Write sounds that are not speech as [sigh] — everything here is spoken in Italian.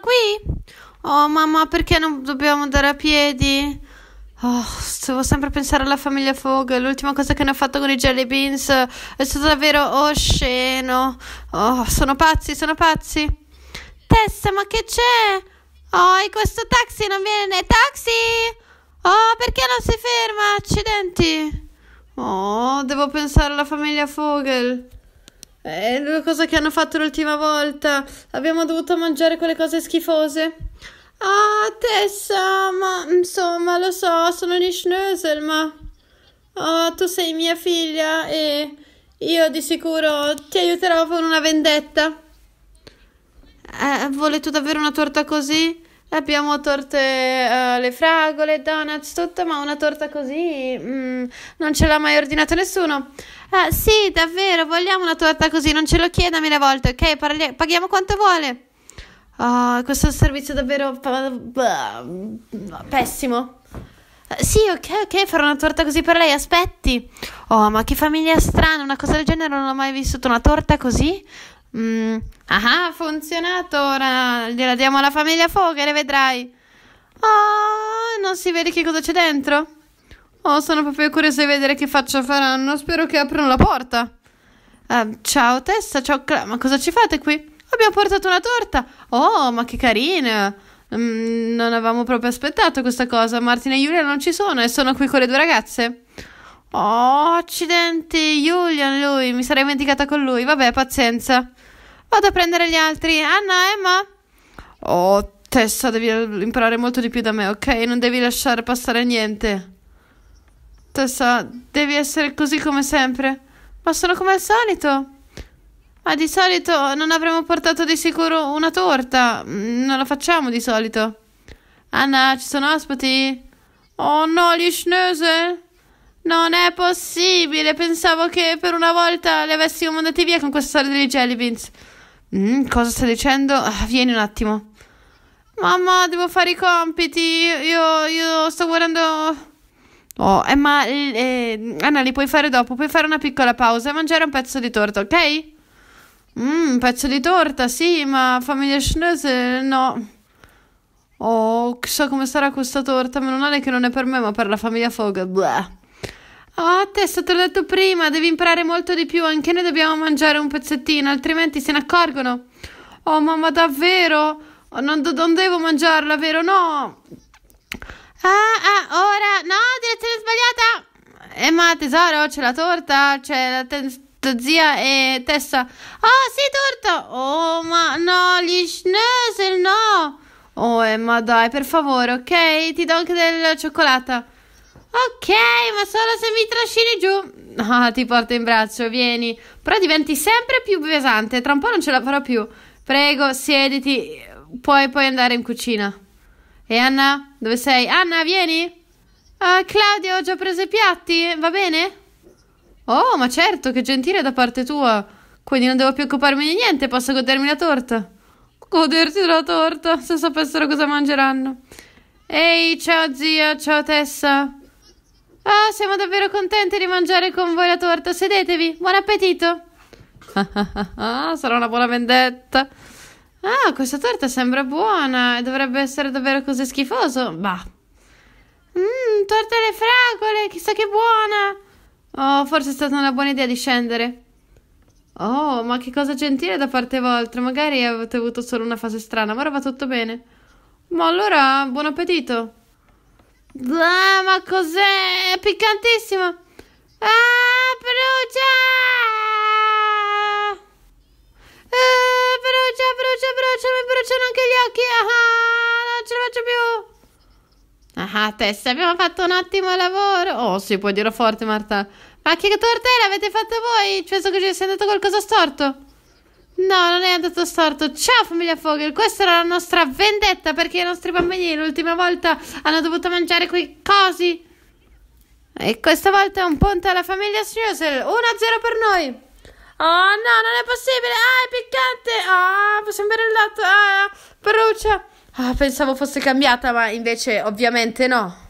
qui? Oh mamma, perché non dobbiamo andare a piedi? Oh, devo sempre pensare alla famiglia Fogg. L'ultima cosa che hanno fatto con i jelly beans è stato davvero oh, osceno. Oh, sono pazzi, sono pazzi. Tessa, ma che c'è? Oh, e questo taxi non viene né taxi? Oh, perché non si ferma? Accidenti. Oh, devo pensare alla famiglia Fogel. È la cosa che hanno fatto l'ultima volta. Abbiamo dovuto mangiare quelle cose schifose. Ah, Tessa, ma insomma, lo so, sono di Schnösel, ma... Oh, tu sei mia figlia e io di sicuro ti aiuterò con una vendetta. Eh, vuole davvero una torta così? Abbiamo torte, uh, le fragole, donuts, tutto, ma una torta così mm, non ce l'ha mai ordinato nessuno. Ah, sì, davvero, vogliamo una torta così, non ce lo chieda mille volte, ok? Parli- paghiamo quanto vuole. Oh, questo servizio è davvero p- p- pessimo. Eh, sì, ok, ok, farò una torta così per lei, aspetti. Oh, ma che famiglia strana, una cosa del genere non ho mai vissuto, una torta così? Mm, ah, ha funzionato, ora gliela diamo alla famiglia Foghere, vedrai. Oh, non si vede che cosa c'è dentro? Oh, sono proprio curiosa di vedere che faccia faranno, spero che aprano la porta. Uh, ciao Tessa, ciao Cla- ma cosa ci fate qui? Abbiamo portato una torta. Oh, ma che carina. Mm, non avevamo proprio aspettato questa cosa. Martina e Julia non ci sono e sono qui con le due ragazze. Oh, accidenti, Julian lui, mi sarei dimenticata con lui. Vabbè, pazienza. Vado a prendere gli altri. Anna, Emma. Oh, Tessa, devi imparare molto di più da me, ok? Non devi lasciare passare niente. Tessa, devi essere così come sempre. Ma sono come al solito. Ma di solito non avremmo portato di sicuro una torta. Mm, non la facciamo di solito. Anna, ci sono ospiti? Oh no, gli schnösel. Non è possibile, pensavo che per una volta le avessimo mandate via con questa storia dei jelly beans. Mm, cosa sta dicendo? Ah, vieni un attimo. Mamma, devo fare i compiti. Io, io sto guardando... Oh, eh, ma eh, Anna, li puoi fare dopo. Puoi fare una piccola pausa e mangiare un pezzo di torta, ok? Mmm, un pezzo di torta, sì, ma famiglia Schnösel, no. Oh, chissà come sarà questa torta. Meno male che non è per me, ma per la famiglia Fogel. Bleh. Oh, Tessa, te l'ho detto prima, devi imparare molto di più, anche noi dobbiamo mangiare un pezzettino, altrimenti se ne accorgono. Oh, mamma, davvero? Oh, non, non, devo mangiarla, vero? No! Ah, ah, ora! No, direzione sbagliata! Eh, ma tesoro, c'è la torta, c'è la te- zia e Tessa. Oh, sì, torta! Oh, ma no, gli schnösel, no! Oh, Emma, eh, dai, per favore, ok? Ti do anche del cioccolata. Ok, ma solo se mi trascini giù. Ah, ti porto in braccio, vieni. Però diventi sempre più pesante, tra un po' non ce la farò più. Prego, siediti, puoi poi andare in cucina. E Anna, dove sei? Anna, vieni. Uh, Claudia, ho già preso i piatti, va bene? Oh, ma certo, che gentile da parte tua. Quindi non devo più occuparmi di niente, posso godermi la torta. Goderti la torta, se sapessero cosa mangeranno. Ehi, ciao zia, ciao Tessa. Ah, siamo davvero contenti di mangiare con voi la torta. Sedetevi. Buon appetito. [laughs] Ah, Sarà una buona vendetta. Ah, questa torta sembra buona e dovrebbe essere davvero così schifoso. Bah. Mmm, torta alle fragole, chissà che buona. Oh, forse è stata una buona idea di scendere. Oh, ma che cosa gentile da parte vostra. Magari avete avuto solo una fase strana, ma ora va tutto bene. Ma allora, buon appetito. Ah, ma cos'è? È piccantissimo! Ah, brucia! Ah, brucia, brucia, brucia, mi bruciano anche gli occhi! Ah, ah non ce la faccio più! Ah, ah, Tessa, abbiamo fatto un ottimo lavoro! Oh, si sì, può dire forte, Marta! Ma che torta l'avete fatto voi? Penso che ci sia andato qualcosa storto! No, non è andato storto. Ciao famiglia Fogel, questa era la nostra vendetta perché i nostri bambini l'ultima volta hanno dovuto mangiare quei cosi. E questa volta è un ponte alla famiglia Schnusel. 1-0 per noi. Oh no, non è possibile. Ah, è piccante. Ah, possiamo bere il latte. Ah, peruccia. Ah, pensavo fosse cambiata, ma invece ovviamente no.